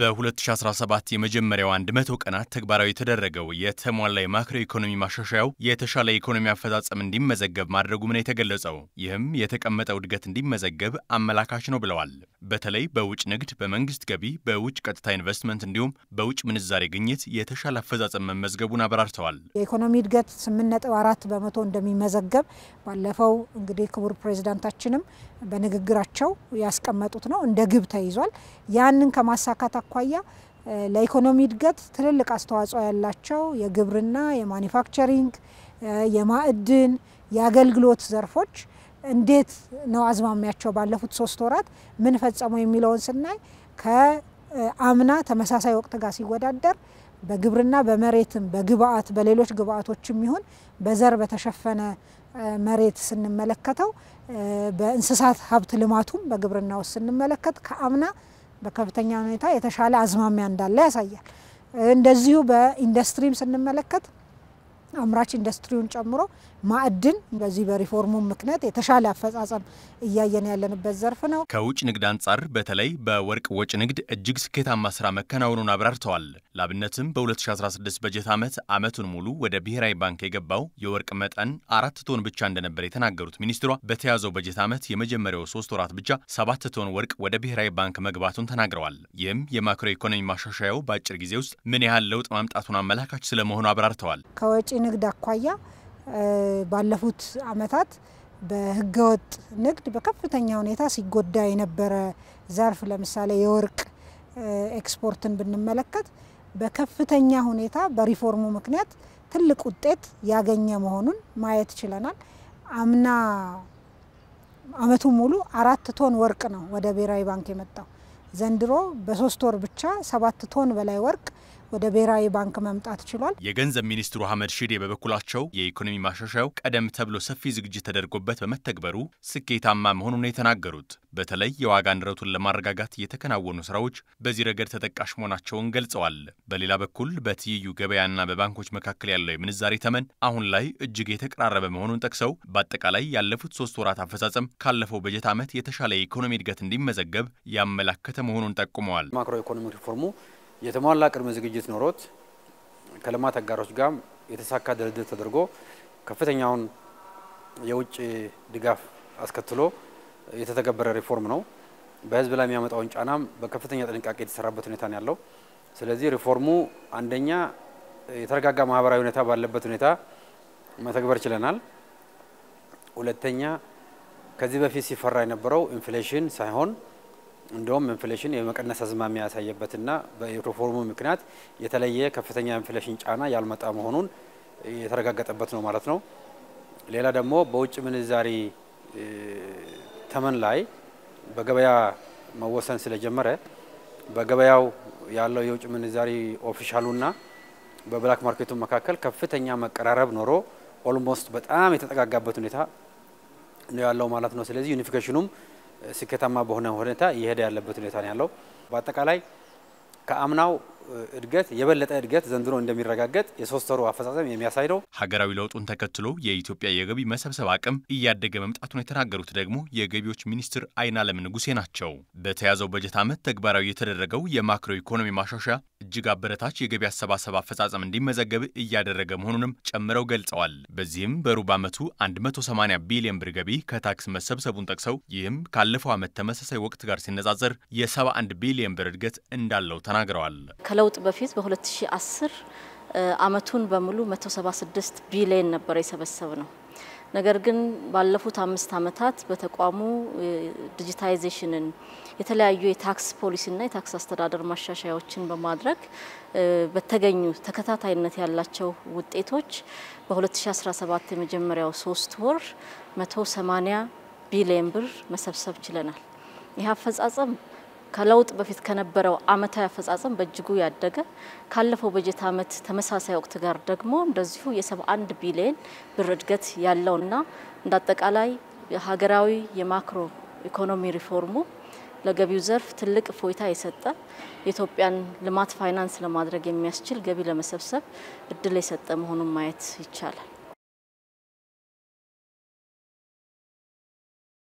በ2017 የመጀመሪያው 100 ቀናት ተግባራዊ የተደረገው የተሟላ የማክሮ ኢኮኖሚ ማሻሻያው የተሻለ የኢኮኖሚ አፈጻጸም እንዲመዘገብ ማድረጉ ምን የተገለጸው። ይህም የተቀመጠው እድገት እንዲመዘገብ አመላካች ነው ብለዋል። በተለይ በውጭ ንግድ፣ በመንግስት ገቢ፣ በውጭ ቀጥታ ኢንቨስትመንት እንዲሁም በውጭ ምንዛሬ ግኝት የተሻለ አፈጻጸም መመዝገቡን አብራርተዋል። የኢኮኖሚ እድገት 8.4 በመቶ እንደሚመዘገብ ባለፈው እንግዲህ ክቡር ፕሬዚዳንታችንም በንግግራቸው ያስቀመጡት ነው እንደ ግብ ተይዟል። ያንን ከማሳካት አኳያ ለኢኮኖሚ እድገት ትልልቅ አስተዋጽኦ ያላቸው የግብርና፣ የማኒፋክቸሪንግ፣ የማዕድን፣ የአገልግሎት ዘርፎች እንዴት ነው አዝማሚያቸው ባለፉት ሶስት ወራት ምን ፈጸሙ የሚለውን ስናይ ከአምና ተመሳሳይ ወቅት ጋር ሲወዳደር በግብርና በመሬትም በግብአት በሌሎች ግብአቶችም ይሁን በዘር በተሸፈነ መሬት ስንመለከተው በእንስሳት ሀብት ልማቱም በግብርና ውስጥ ስንመለከት ከአምና በከፍተኛ ሁኔታ የተሻለ አዝማሚያ እንዳለ ያሳያል። እንደዚሁ በኢንዱስትሪም ስንመለከት አምራች ኢንዱስትሪውን ጨምሮ ማዕድን በዚህ በሪፎርሙ ምክንያት የተሻለ አፈጻጸም እያየን ያለንበት ዘርፍ ነው። ከውጭ ንግድ አንጻር በተለይ በወርቅ ወጭ ንግድ እጅግ ስኬታማ ስራ መከናወኑን አብራርተዋል። ላብነትም በ2016 በጀት ዓመት ዓመቱን ሙሉ ወደ ብሔራዊ ባንክ የገባው የወርቅ መጠን አራት ቶን ብቻ እንደነበር የተናገሩት ሚኒስትሯ በተያዘው በጀት ዓመት የመጀመሪያው ሶስት ወራት ብቻ ሰባት ቶን ወርቅ ወደ ብሔራዊ ባንክ መግባቱን ተናግረዋል። ይህም የማክሮ ኢኮኖሚ ማሻሻያው በአጭር ጊዜ ውስጥ ምን ያህል ለውጥ ማምጣቱን አመላካች ስለመሆኑ አብራርተዋል። ንግድ አኳያ ባለፉት አመታት በህገወጥ ንግድ በከፍተኛ ሁኔታ ሲጎዳ የነበረ ዘርፍ ለምሳሌ የወርቅ ኤክስፖርትን ብንመለከት በከፍተኛ ሁኔታ በሪፎርሙ ምክንያት ትልቅ ውጤት ያገኘ መሆኑን ማየት ችለናል። አምና አመቱ ሙሉ አራት ቶን ወርቅ ነው ወደ ብሔራዊ ባንክ የመጣው። ዘንድሮ በሶስት ወር ብቻ ሰባት ቶን በላይ ወርቅ ወደ ብሔራዊ ባንክ መምጣት ችሏል። የገንዘብ ሚኒስትሩ አህመድ ሺዴ በበኩላቸው የኢኮኖሚ ማሻሻያው ቀደም ተብሎ ሰፊ ዝግጅት ተደርጎበት በመተግበሩ ስኬታማ መሆኑን የተናገሩት በተለይ የዋጋ ንረቱን ለማረጋጋት የተከናወኑ ስራዎች በዚህ ረገድ ተጠቃሽ መሆናቸውን ገልጸዋል። በሌላ በኩል በትይዩ ገበያና በባንኮች መካከል ያለው የምንዛሬ ተመን አሁን ላይ እጅግ የተቀራረበ መሆኑን ጠቅሰው በአጠቃላይ ያለፉት ሶስት ወራት አፈጻጸም ካለፈው በጀት ዓመት የተሻለ የኢኮኖሚ እድገት እንዲመዘገብ ያመላከተ መሆኑን ጠቁመዋል። ማክሮ ኢኮኖሚ ሪፎርሙ የተሟላ ቅድመ ዝግጅት ኖሮት ከልማት አጋሮች ጋር የተሳካ ድርድር ተደርጎ ከፍተኛውን የውጭ ድጋፍ አስከትሎ የተተገበረ ሪፎርም ነው። በህዝብ ላይ የሚያመጣውን ጫናም በከፍተኛ ጥንቃቄ የተሰራበት ሁኔታ ነው ያለው። ስለዚህ ሪፎርሙ አንደኛ የተረጋጋ ማህበራዊ ሁኔታ ባለበት ሁኔታ መተግበር ችለናል። ሁለተኛ ከዚህ በፊት ሲፈራ የነበረው ኢንፍሌሽን ሳይሆን እንደውም ኢንፍሌሽን የመቀነስ አዝማሚያ ያሳየበትና በሪፎርሙ ምክንያት የተለየ ከፍተኛ ኢንፍሌሽን ጫና ያልመጣ መሆኑን የተረጋገጠበት ነው ማለት ነው። ሌላ ደግሞ በውጭ ምንዛሪ ተመን ላይ በገበያ መወሰን ስለጀመረ በገበያው ያለው የውጭ ምንዛሪ ኦፊሻሉና በብላክ ማርኬቱ መካከል ከፍተኛ መቀራረብ ኖሮ ኦልሞስት በጣም የተጠጋጋበት ሁኔታ ነው ያለው ማለት ነው። ስለዚህ ዩኒፊኬሽኑም ስኬታማ በሆነ ሁኔታ እየሄደ ያለበት ሁኔታ ነው ያለው። በአጠቃላይ ከአምናው እድገት የበለጠ እድገት ዘንድሮ እንደሚረጋገጥ የሶስት ወሩ አፈጻጸም የሚያሳይ ነው። ሀገራዊ ለውጡን ተከትሎ የኢትዮጵያ የገቢ መሰብሰብ አቅም እያደገ መምጣቱን የተናገሩት ደግሞ የገቢዎች ሚኒስትር አይናለም ንጉሴ ናቸው። በተያዘው በጀት ዓመት ተግባራዊ የተደረገው የማክሮ ኢኮኖሚ ማሻሻያ እጅግ አበረታች የገቢ አሰባሰብ አፈጻጸም እንዲመዘገብ እያደረገ መሆኑንም ጨምረው ገልጸዋል። በዚህም በሩብ ዓመቱ 180 ቢሊዮን ብር ገቢ ከታክስ መሰብሰቡን ጠቅሰው ይህም ካለፈው ዓመት ተመሳሳይ ወቅት ጋር ሲነጻጸር የ71 ቢሊዮን ብር እድገት እንዳለው ተናግረዋል። ከለውጥ በፊት በ2010 ዓመቱን በሙሉ 176 ቢሊዮን ነበረ የሰበሰብ ነው ነገር ግን ባለፉት አምስት ዓመታት በተቋሙ ዲጂታይዜሽንን የተለያዩ የታክስ ፖሊሲና የታክስ አስተዳደር ማሻሻያዎችን በማድረግ በተገኙ ተከታታይነት ያላቸው ውጤቶች በ2017 የመጀመሪያው ሶስት ወር 180 ቢሊየን ብር መሰብሰብ ችለናል። ይህ አፈጻጸም ከለውጥ በፊት ከነበረው አመታዊ አፈጻጸም በእጅጉ ያደገ ካለፈው በጀት አመት ተመሳሳይ ወቅት ጋር ደግሞ እንደዚሁ የ71 ቢሊዮን ብር እድገት ያለውና እንደ አጠቃላይ ሀገራዊ የማክሮ ኢኮኖሚ ሪፎርሙ ለገቢው ዘርፍ ትልቅ እፎይታ የሰጠ የኢትዮጵያን ልማት ፋይናንስ ለማድረግ የሚያስችል ገቢ ለመሰብሰብ እድል የሰጠ መሆኑን ማየት ይቻላል።